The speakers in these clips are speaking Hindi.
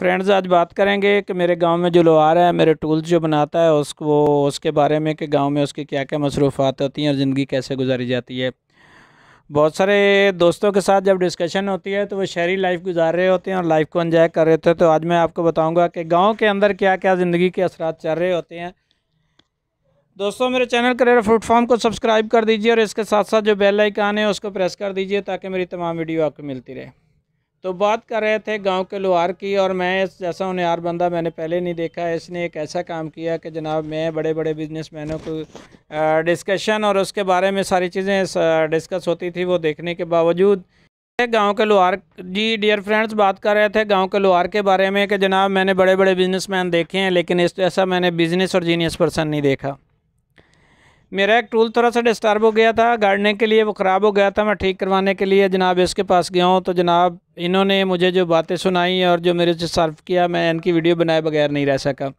फ्रेंड्स आज बात करेंगे कि मेरे गांव में जो लोहार है मेरे टूल्स जो बनाता है उसको उसके बारे में कि गांव में उसकी क्या क्या मसरूफ़ात होती हैं और ज़िंदगी कैसे गुजारी जाती है बहुत सारे दोस्तों के साथ जब डिस्कशन होती है तो वो शहरी लाइफ गुजार रहे होते हैं और लाइफ को इन्जॉय कर रहे थे तो आज मैं आपको बताऊँगा कि गाँव के अंदर क्या क्या ज़िंदगी के असरा चल रहे होते हैं दोस्तों मेरे चैनल करियर फूड फॉर्म को सब्सक्राइब कर दीजिए और इसके साथ साथ जो बेल आइकान है उसको प्रेस कर दीजिए ताकि मेरी तमाम वीडियो आपको मिलती रहे तो बात कर रहे थे गांव के लोहार की और मैं जैसा होनहार बंदा मैंने पहले नहीं देखा इसने एक ऐसा काम किया कि जनाब मैं बड़े बड़े बिजनेसमैनों को डिस्कशन और उसके बारे में सारी चीज़ें डिस्कस होती थी वो देखने के बावजूद गांव के लोहार जी डियर फ्रेंड्स बात कर रहे थे गांव के लोहार के बारे में कि जनाब मैंने बड़े बड़े बिजनेसमैन देखे हैं लेकिन इस जैसा मैंने बिज़नेस और जीनियस पर्सन नहीं देखा मेरा एक टूल थोड़ा सा डिस्टर्ब हो गया था गाड़ने के लिए वो ख़राब हो गया था मैं ठीक करवाने के लिए जनाब इसके पास गया हूँ तो जनाब इन्होंने मुझे जो बातें सुनाई और जो मेरे से सर्व किया मैं इनकी वीडियो बनाए बगैर नहीं रह सका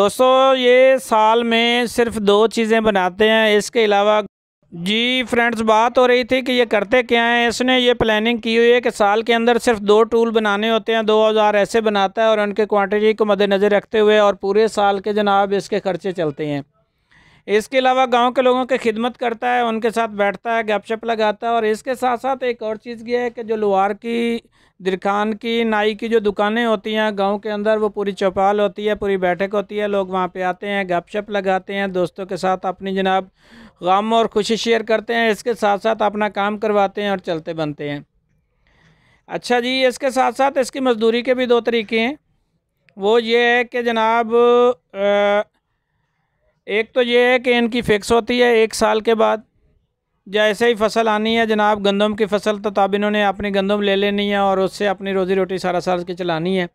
दोस्तों ये साल में सिर्फ दो चीज़ें बनाते हैं इसके अलावा जी फ्रेंड्स बात हो रही थी कि ये करते क्या हैं इसने ये प्लानिंग की हुई है कि साल के अंदर सिर्फ दो टूल बनाने होते हैं दो औजार ऐसे बनाता है और उनके क्वांटिटी को मद्देनज़र रखते हुए और पूरे साल के जनाब इसके खर्चे चलते हैं इसके अलावा गांव के लोगों की खिदमत करता है उनके साथ बैठता है गपशप लगाता है और इसके साथ साथ एक और चीज़ यह है कि जो लोहार की दिरखान की नाई की जो दुकानें होती हैं गांव के अंदर वो पूरी चौपाल होती है पूरी बैठक होती है लोग वहाँ पे आते हैं गपशप लगाते हैं दोस्तों के साथ अपनी जनाब गम और खुशी शेयर करते हैं इसके साथ साथ अपना काम करवाते हैं और चलते बनते हैं अच्छा जी इसके साथ साथ इसकी मज़दूरी के भी दो तरीके हैं वो ये है कि जनाब आ, एक तो ये है कि इनकी फ़िक्स होती है एक साल के बाद जैसे ही फसल आनी है जनाब गंदम की फसल तो तब इन्होंने अपनी गंदम ले लेनी है और उससे अपनी रोज़ी रोटी सारा साल की चलानी है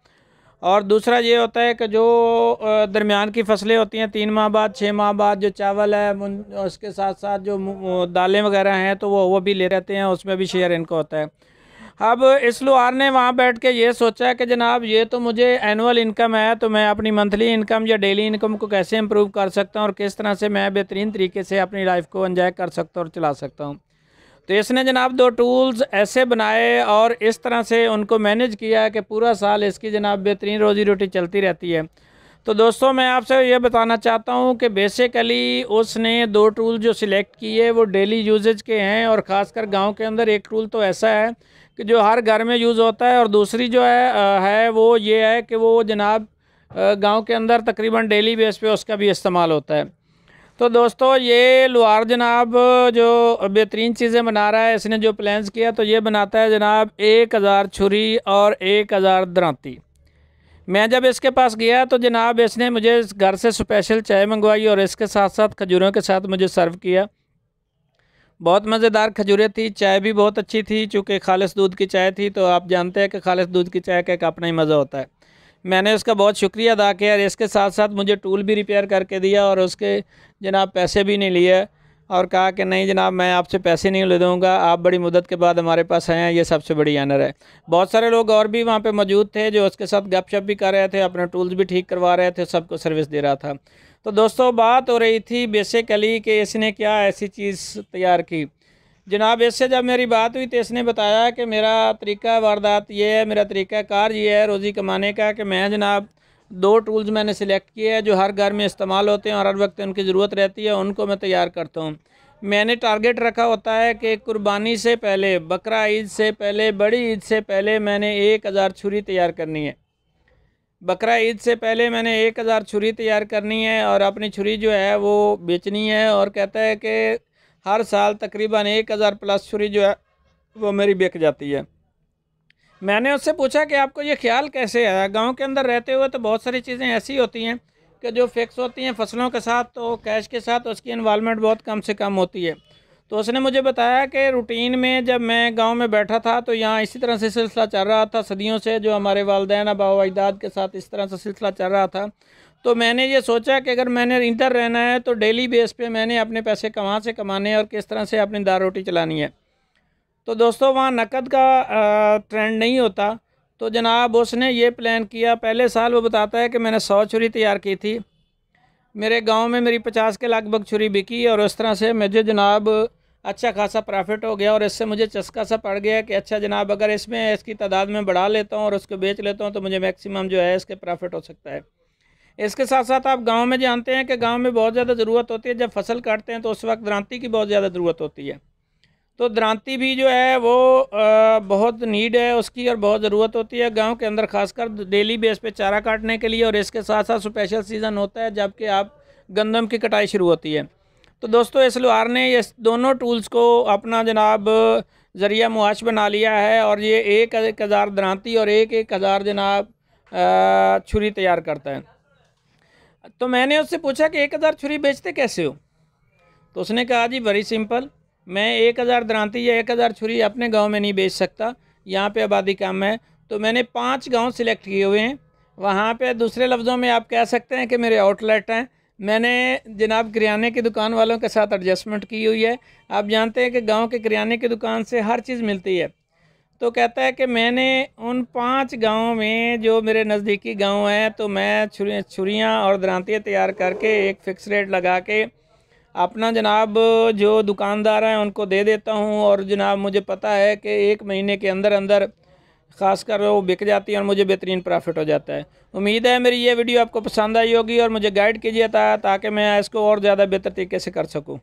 और दूसरा ये होता है कि जो दरमियान की फसलें होती हैं तीन माह बाद छः माह बाद जो चावल है उसके साथ साथ जो दालें वगैरह हैं तो वो वो भी ले रहते हैं उसमें भी शेयर इनका होता है अब इस लोहार ने वहाँ बैठ के ये सोचा कि जनाब ये तो मुझे एनुअल इनकम है तो मैं अपनी मंथली इनकम या डेली इनकम को कैसे इम्प्रूव कर सकता हूँ और किस तरह से मैं बेहतरीन तरीके से अपनी लाइफ को इन्जॉय कर सकता हूँ और चला सकता हूँ तो इसने जनाब दो टूल्स ऐसे बनाए और इस तरह से उनको मैनेज किया कि पूरा साल इसकी जनाब बेहतरीन रोज़ी रोटी चलती रहती है तो दोस्तों मैं आपसे ये बताना चाहता हूँ कि बेसिकली उसने दो टूल जो सिलेक्ट किए वो डेली यूजेज के हैं और ख़ासकर गांव के अंदर एक टूल तो ऐसा है कि जो हर घर में यूज़ होता है और दूसरी जो है है वो ये है कि वो जनाब गांव के अंदर तकरीबन डेली बेस पे उसका भी इस्तेमाल होता है तो दोस्तों ये लोहार जनाब जो बेहतरीन चीज़ें बना रहा है इसने जो प्लान्स किया तो ये बनाता है जनाब एक हज़ार छुरी और एक हज़ार दराती मैं जब इसके पास गया तो जनाब इसने मुझे घर से स्पेशल चाय मंगवाई और इसके साथ साथ खजूरों के साथ मुझे सर्व किया बहुत मज़ेदार खजूरें थी चाय भी बहुत अच्छी थी चूँकि खालस दूध की चाय थी तो आप जानते हैं कि खालस दूध की चाय का एक अपना ही मज़ा होता है मैंने उसका बहुत शुक्रिया अदा किया और इसके साथ साथ मुझे टूल भी रिपेयर करके दिया और उसके जनाब पैसे भी नहीं लिए और कहा कि नहीं जनाब मैं आपसे पैसे नहीं ले दूँगा आप बड़ी मदद के बाद हमारे पास आए हैं ये सबसे बड़ी आनर है बहुत सारे लोग और भी वहाँ पे मौजूद थे जो उसके साथ गपशप भी कर रहे थे अपने टूल्स भी ठीक करवा रहे थे सबको सर्विस दे रहा था तो दोस्तों बात हो रही थी बेसिकली कि इसने क्या ऐसी चीज़ तैयार की जनाब इससे जब मेरी बात हुई तो इसने बताया कि मेरा तरीका वारदात ये है मेरा तरीका कार ये है रोज़ी कमाने का कि मैं जनाब दो टूल्स मैंने सेलेक्ट किए हैं जो हर घर में इस्तेमाल होते हैं और हर वक्त उनकी ज़रूरत रहती है उनको मैं तैयार करता हूँ मैंने टारगेट रखा होता है कि कुर्बानी से पहले बकरा ईद से पहले बड़ी ईद से पहले मैंने एक हज़ार छुरी तैयार करनी है बकरा ईद से पहले मैंने एक हज़ार छुरी तैयार करनी है और अपनी छुरी जो है वो बेचनी है और कहता है कि हर साल तकरीबन एक हज़ार प्लस छुरी जो है वो मेरी बिक जाती है मैंने उससे पूछा कि आपको ये ख्याल कैसे आया गांव के अंदर रहते हुए तो बहुत सारी चीज़ें ऐसी होती हैं कि जो फिक्स होती हैं फसलों के साथ तो कैश के साथ उसकी इन्वालमेंट बहुत कम से कम होती है तो उसने मुझे बताया कि रूटीन में जब मैं गांव में बैठा था तो यहाँ इसी तरह से सिलसिला चल रहा था सदियों से जो हमारे वालदेन अबाव अजदाद के साथ इस तरह से सिलसिला चल रहा था तो मैंने ये सोचा कि अगर मैंने इंटर रहना है तो डेली बेस पे मैंने अपने पैसे कहाँ से कमाने हैं और किस तरह से अपनी दाल रोटी चलानी है तो दोस्तों वहाँ नकद का ट्रेंड नहीं होता तो जनाब उसने ये प्लान किया पहले साल वो बताता है कि मैंने सौ छुरी तैयार की थी मेरे गांव में मेरी पचास के लगभग छुरी बिकी और उस तरह से मुझे जनाब अच्छा खासा प्रॉफिट हो गया और इससे मुझे चस्का सा पड़ गया कि अच्छा जनाब अगर इसमें इसकी तादाद में बढ़ा लेता हूँ और उसको बेच लेता हूँ तो मुझे मैक्सिमम जो है इसके प्रॉफिट हो सकता है इसके साथ साथ आप गाँव में जानते हैं कि गाँव में बहुत ज़्यादा ज़रूरत होती है जब फसल काटते हैं तो उस वक्त दरांती की बहुत ज़्यादा ज़रूरत होती है तो द्रांति भी जो है वो बहुत नीड है उसकी और बहुत ज़रूरत होती है गांव के अंदर खासकर डेली बेस पे चारा काटने के लिए और इसके साथ साथ स्पेशल सीज़न होता है जबकि आप गंदम की कटाई शुरू होती है तो दोस्तों इसलुहार ने ये दोनों टूल्स को अपना जनाब ज़रिया मुआश बना लिया है और ये एक एक हज़ार द्रांति और एक एक हज़ार जनाब छुरी तैयार करता है तो मैंने उससे पूछा कि एक हज़ार छुरी बेचते कैसे हो तो उसने कहा जी वेरी सिंपल मैं एक हज़ार दरांती या एक हज़ार छुरी अपने गांव में नहीं बेच सकता यहाँ पे आबादी कम है तो मैंने पांच गांव सिलेक्ट किए हुए हैं वहाँ पे दूसरे लफ्ज़ों में आप कह सकते हैं कि मेरे आउटलेट हैं मैंने जनाब किराने की दुकान वालों के साथ एडजस्टमेंट की हुई है आप जानते हैं कि गाँव के किराने की दुकान से हर चीज़ मिलती है तो कहता है कि मैंने उन पांच गाँव में जो मेरे नज़दीकी गाँव हैं तो मैं छुरी छुरियाँ और दरांतियाँ तैयार करके एक फ़िक्स रेट लगा के अपना जनाब जो दुकानदार हैं उनको दे देता हूँ और जनाब मुझे पता है कि एक महीने के अंदर अंदर ख़ास कर वो बिक जाती है और मुझे बेहतरीन प्रॉफिट हो जाता है उम्मीद है मेरी ये वीडियो आपको पसंद आई होगी और मुझे गाइड कीजिए ताकि मैं इसको और ज़्यादा बेहतर तरीके से कर सकूँ